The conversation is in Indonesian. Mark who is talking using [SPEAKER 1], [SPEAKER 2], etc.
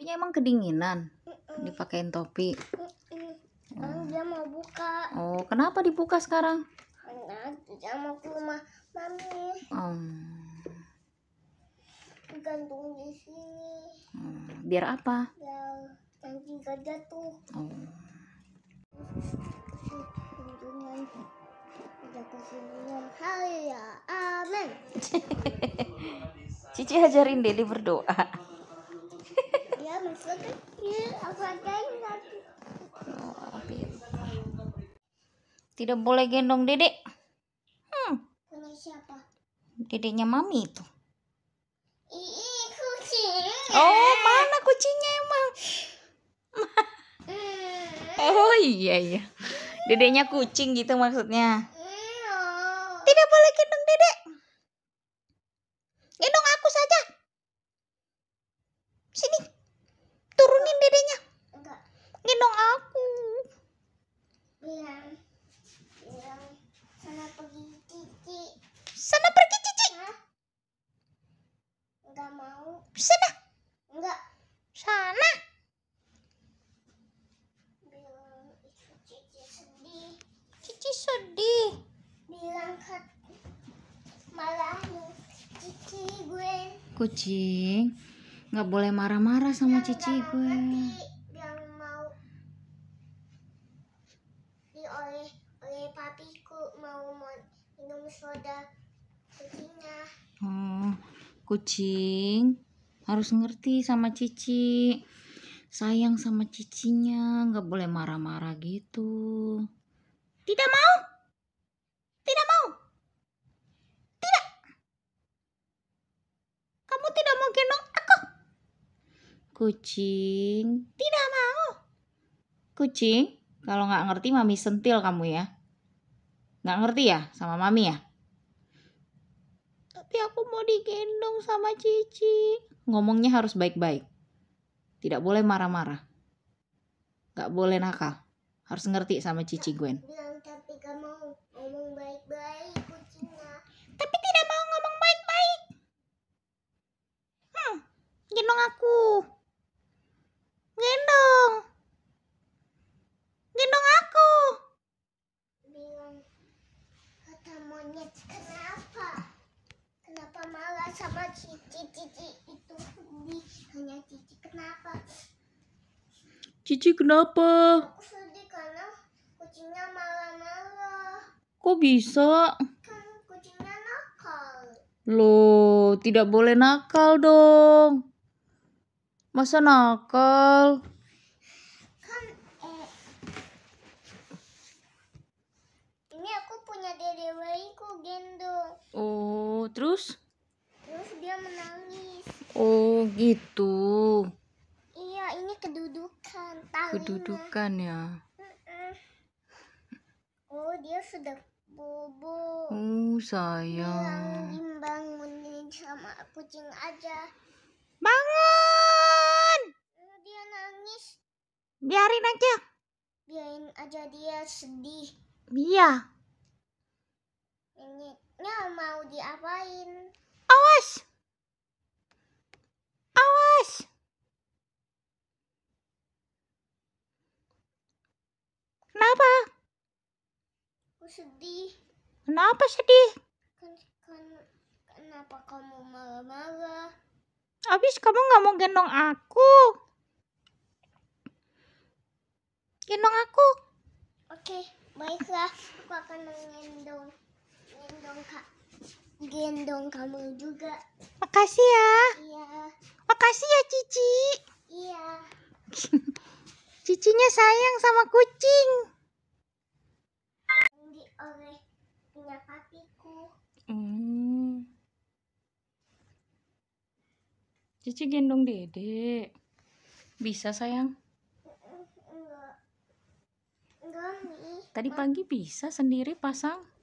[SPEAKER 1] Bajunya emang kedinginan? Dipakein topi? Oh. Dia mau buka. Oh, kenapa dibuka sekarang? dia mau ke rumah mami. Um. Gantung di sini. Hmm. Biar apa? Biar ya, nanti gak jatuh. Oh. Ya, Cici ajarin Dedi berdoa. Tidak boleh gendong dedek. Hmm. Dedeknya mami itu. Oh, mana kucingnya emang? oh iya iya. Dedeknya kucing gitu maksudnya. Iya. Tidak boleh gendong dedek. Gendong aku saja. gendong aku. Bilang. Bilang. Sana pergi cici. Sana pergi cici. Enggak mau. Sana. Enggak. Sana. Bilang itu cici sedih. Cici sedih. Bilang kat marahin cici gue. Kucing. Nggak boleh marah-marah sama Bilang cici gue. Mati. minum soda kucingnya oh kucing harus ngerti sama cici sayang sama cicinya nggak boleh marah-marah gitu tidak mau tidak mau tidak kamu tidak mau gendong aku kucing tidak mau kucing kalau nggak ngerti mami sentil kamu ya Gak ngerti ya sama mami ya? Tapi aku mau digendong sama Cici. Ngomongnya harus baik-baik. Tidak boleh marah-marah. Gak boleh nakal. Harus ngerti sama Cici Gwen. sama Cici Cici itu sedih hanya Cici kenapa Cici kenapa aku sedih karena kucingnya marah-marah kok bisa kan kucingnya nakal loh tidak boleh nakal dong masa nakal itu. Iya, ini kedudukan. Talinya. Kedudukan ya. Oh, dia sudah bobo. Oh, sayang. Bilang bangunin sama kucing aja. Bangun! Dia nangis. Biarin aja. Biarin aja dia sedih. Iya. Ini mau diapain? apa? Aku sedih. Kenapa sedih? kan kan kenapa kamu marah-marah? abis kamu nggak mau gendong aku? Gendong aku. Oke, baiklah. Aku akan menggendong gendong kak gendong kamu juga. Makasih ya. Iya. Makasih ya Cici. Iya. Cicinya sayang sama kucing. Cici gendong dede. Bisa sayang? Tadi pagi bisa sendiri pasang?